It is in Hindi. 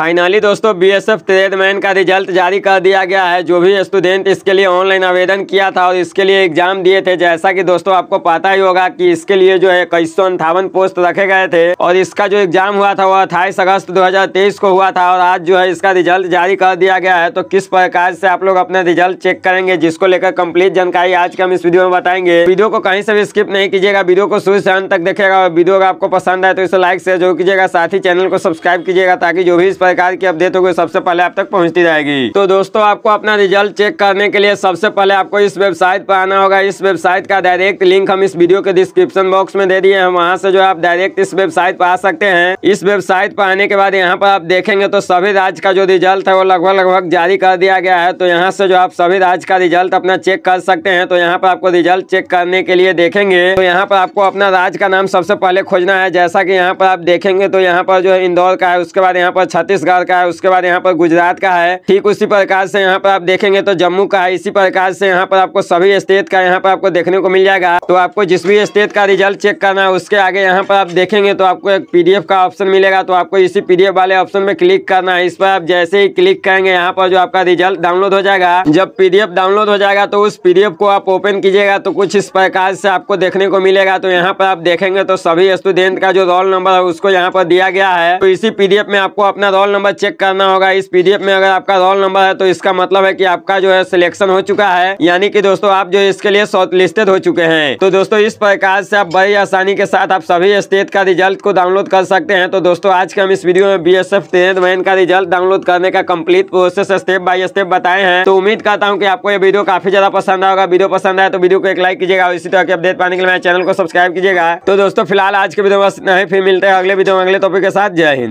फाइनली दोस्तों B S F trade man का रिजल्ट जारी कर दिया गया है जो भी स्टूडेंट इसके लिए ऑनलाइन आवेदन किया था और इसके लिए एग्जाम दिए थे जैसा कि दोस्तों आपको पता ही होगा कि इसके लिए जो है इक्कीस सौ अंठावन पोस्ट रखे गए थे और इसका जो एग्जाम हुआ था वो अट्ठाईस अगस्त 2023 को हुआ था और आज जो है इसका रिजल्ट जारी कर दिया गया है तो किस प्रकार से आप लोग अपना रिजल्ट चेक करेंगे जिसको लेकर कम्प्लीट जानकारी आज के हम इस वीडियो में बताएंगे वीडियो को कहीं से भी स्किप नहीं कीजिएगा वीडियो को शुरू से अंत तक देखेगा और वीडियो अगर आपको पसंद आए तो इसे लाइक शेयर जरूर कीजिएगा साथ ही चैनल को सब्सक्राइब कीजिएगा ताकि जो भी इस प्रकार की अपडेट होगी सबसे पहले आप तक पहुँचती जाएगी तो दोस्तों आपको अपना रिजल्ट चेक करने के लिए सबसे पहले आपको इस वेबसाइट पर आना होगा इस वेबसाइट का डायरेक्ट लिंक हम इस वीडियो के डिस्क्रिप्शन बॉक्स में दे दिए हैं वहाँ से जो आप डायरेक्ट इस वेबसाइट पर आ सकते हैं इस वेबसाइट पर आने के बाद यहाँ पर आप देखेंगे तो सभी राज्य का जो रिजल्ट है वो लगभग लगभग जारी कर दिया गया है तो यहाँ से जो आप सभी राज्य का रिजल्ट अपना चेक कर सकते हैं तो यहाँ पर आपको रिजल्ट चेक करने के लिए देखेंगे तो यहाँ पर आपको अपना राज्य का नाम सबसे पहले खोजना है जैसा कि यहाँ पर आप देखेंगे तो यहाँ पर जो इंदौर का है उसके बाद यहाँ पर छत्तीस छत्तीसगढ़ का है उसके बाद यहाँ पर गुजरात का है ठीक उसी प्रकार से यहाँ पर आप देखेंगे तो जम्मू का है इसी प्रकार से यहाँ पर आपको सभी स्टेट का यहाँ पर आपको देखने को मिल जाएगा तो आपको जिस भी स्टेट का रिजल्ट चेक करना है उसके आगे यहाँ पर आप देखेंगे तो आपको एक पीडीएफ का ऑप्शन मिलेगा तो आपको इसी पीडीएफ वाले ऑप्शन में क्लिक करना है इस पर आप जैसे ही क्लिक करेंगे यहाँ पर जो आपका रिजल्ट डाउनलोड हो जाएगा जब पीडीएफ डाउनलोड हो जाएगा तो उस पीडीएफ को आप ओपन कीजिएगा तो कुछ इस प्रकार से आपको देखने को मिलेगा तो यहाँ पर आप देखेंगे तो सभी स्टूडेंट का जो रोल नंबर है उसको यहाँ पर दिया गया है तो इसी पीडीएफ में आपको अपना रोल रोल नंबर चेक करना होगा इस पीडीएफ में अगर आपका रोल नंबर है तो इसका मतलब है कि आपका जो है सिलेक्शन हो चुका है यानी कि दोस्तों आप जो इसके लिए शॉर्ट लिस्टेड हो चुके हैं तो दोस्तों इस प्रकार से आप बड़ी आसानी के साथ आप सभी स्टेट का रिजल्ट को डाउनलोड कर सकते हैं तो दोस्तों आज के हम इस वीडियो में बी एस एफ मैन का रिजल्ट डाउनलोड करने का complete process step by step बताए हैं तो उम्मीद करता हूँ की आपको ये वीडियो काफी ज्यादा पसंद आएगा वीडियो पसंद आए तो वीडियो को एक लाइक कीजिएगा और इसी तरह की अपडेट पाने के लिए मेरे चैनल को सब्सक्राइब कीजिएगा तो दोस्तों फिलहाल आज के वीडियो में नहीं फिर मिलते हैं अगले वीडियो में अगले टॉपिक के साथ जय हिंद